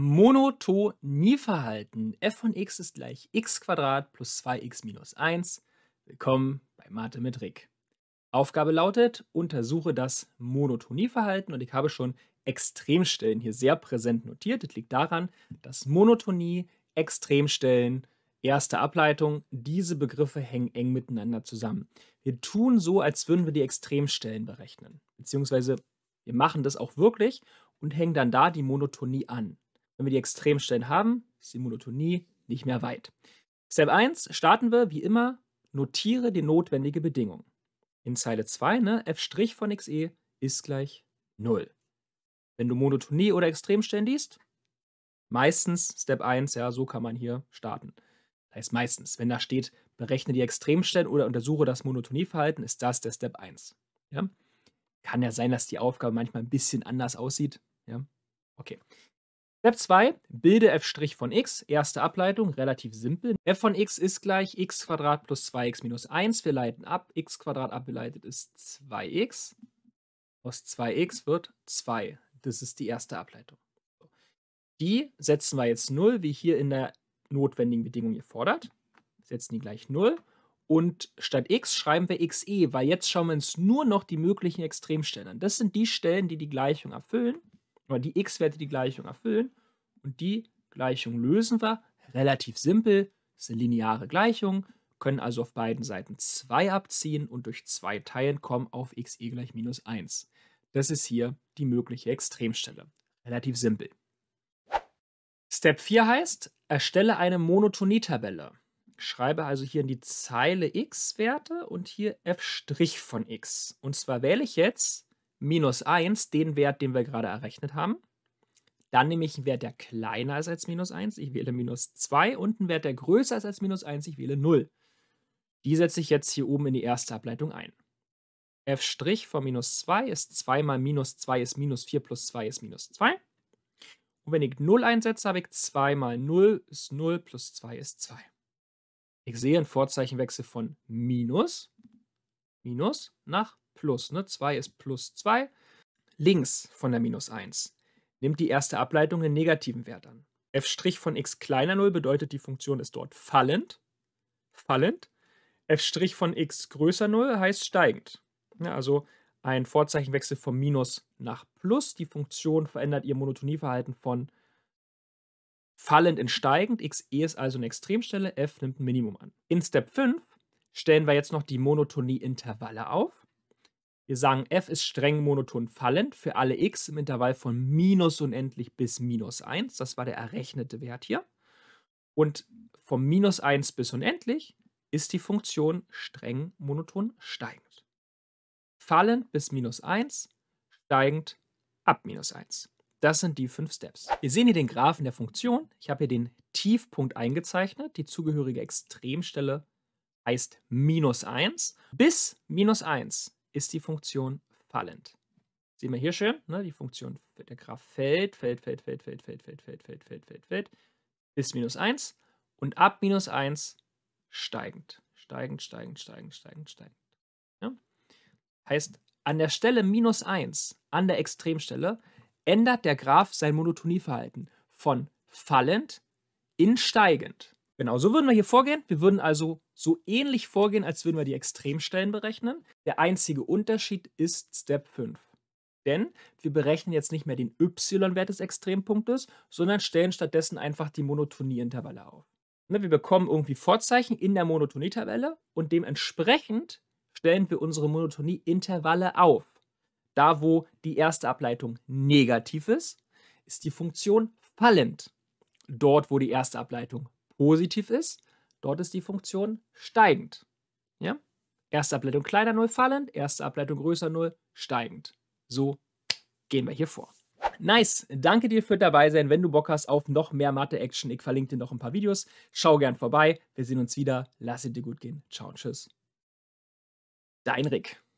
Monotonieverhalten. f von x ist gleich x plus 2x minus 1. Willkommen bei Mathe mit Rick. Aufgabe lautet, untersuche das Monotonieverhalten und ich habe schon Extremstellen hier sehr präsent notiert. Das liegt daran, dass Monotonie, Extremstellen, erste Ableitung, diese Begriffe hängen eng miteinander zusammen. Wir tun so, als würden wir die Extremstellen berechnen, beziehungsweise wir machen das auch wirklich und hängen dann da die Monotonie an. Wenn wir die Extremstellen haben, ist die Monotonie nicht mehr weit. Step 1 starten wir wie immer, notiere die notwendige Bedingung. In Zeile 2, ne, f' von xe ist gleich 0. Wenn du Monotonie oder Extremstellen liest, meistens Step 1, ja, so kann man hier starten. Das heißt meistens, wenn da steht, berechne die Extremstellen oder untersuche das Monotonieverhalten, ist das der Step 1. Ja? Kann ja sein, dass die Aufgabe manchmal ein bisschen anders aussieht. Ja? Okay. Step 2, bilde f' von x, erste Ableitung, relativ simpel. f von x ist gleich x plus 2x minus 1. Wir leiten ab, x abgeleitet ist 2x. Aus 2x wird 2. Das ist die erste Ableitung. Die setzen wir jetzt 0, wie hier in der notwendigen Bedingung gefordert. Setzen die gleich 0. Und statt x schreiben wir xe, weil jetzt schauen wir uns nur noch die möglichen Extremstellen an. Das sind die Stellen, die die Gleichung erfüllen, oder die x-Werte die Gleichung erfüllen. Und die Gleichung lösen wir. Relativ simpel, das ist eine lineare Gleichung, können also auf beiden Seiten 2 abziehen und durch 2 teilen kommen auf xe gleich minus 1. Das ist hier die mögliche Extremstelle. Relativ simpel. Step 4 heißt, erstelle eine Monotonietabelle. Schreibe also hier in die Zeile x-Werte und hier f' von x. Und zwar wähle ich jetzt minus 1, den Wert, den wir gerade errechnet haben, dann nehme ich einen Wert, der kleiner ist als minus 1, ich wähle minus 2 und einen Wert, der größer ist als minus 1, ich wähle 0. Die setze ich jetzt hier oben in die erste Ableitung ein. f' von minus 2 ist 2 mal minus 2 ist minus 4 plus 2 ist minus 2. Und wenn ich 0 einsetze, habe ich 2 mal 0 ist 0 plus 2 ist 2. Ich sehe einen Vorzeichenwechsel von minus, minus nach plus. Ne? 2 ist plus 2. Links von der minus 1 nimmt die erste Ableitung einen negativen Wert an. f' von x kleiner 0 bedeutet, die Funktion ist dort fallend. Fallend. f' von x größer 0 heißt steigend. Ja, also ein Vorzeichenwechsel von Minus nach Plus. Die Funktion verändert ihr Monotonieverhalten von fallend in steigend. xe ist also eine Extremstelle, f nimmt ein Minimum an. In Step 5 stellen wir jetzt noch die Monotonieintervalle auf. Wir sagen, f ist streng monoton fallend für alle x im Intervall von minus unendlich bis minus 1. Das war der errechnete Wert hier. Und von minus 1 bis unendlich ist die Funktion streng monoton steigend. Fallend bis minus 1, steigend ab minus 1. Das sind die fünf Steps. Wir sehen hier den Graphen der Funktion. Ich habe hier den Tiefpunkt eingezeichnet. Die zugehörige Extremstelle heißt minus 1. Bis minus 1 ist die Funktion fallend. Sehen wir hier schön, ne? die Funktion, der Graph fällt, fällt, fällt, fällt, fällt, fällt, fällt, fällt, fällt, fällt, fällt, fällt, bis minus 1 und ab minus 1 steigend, steigend, steigend, steigend, steigend, steigend. Ja? Heißt, an der Stelle minus 1, an der Extremstelle, ändert der Graph sein Monotonieverhalten von fallend in steigend. Genau, so würden wir hier vorgehen. Wir würden also so ähnlich vorgehen, als würden wir die Extremstellen berechnen. Der einzige Unterschied ist Step 5. Denn wir berechnen jetzt nicht mehr den y-Wert des Extrempunktes, sondern stellen stattdessen einfach die Monotonie-Intervalle auf. Ne, wir bekommen irgendwie Vorzeichen in der Monotonie-Tabelle und dementsprechend stellen wir unsere Monotonie-Intervalle auf. Da, wo die erste Ableitung negativ ist, ist die Funktion fallend. Dort, wo die erste Ableitung positiv ist, dort ist die Funktion steigend. Ja? Erste Ableitung kleiner 0 fallend, erste Ableitung größer 0 steigend. So gehen wir hier vor. Nice, danke dir für dabei sein. Wenn du Bock hast auf noch mehr Mathe-Action, ich verlinke dir noch ein paar Videos. Schau gern vorbei. Wir sehen uns wieder. Lass es dir gut gehen. Ciao, und tschüss. Dein Rick.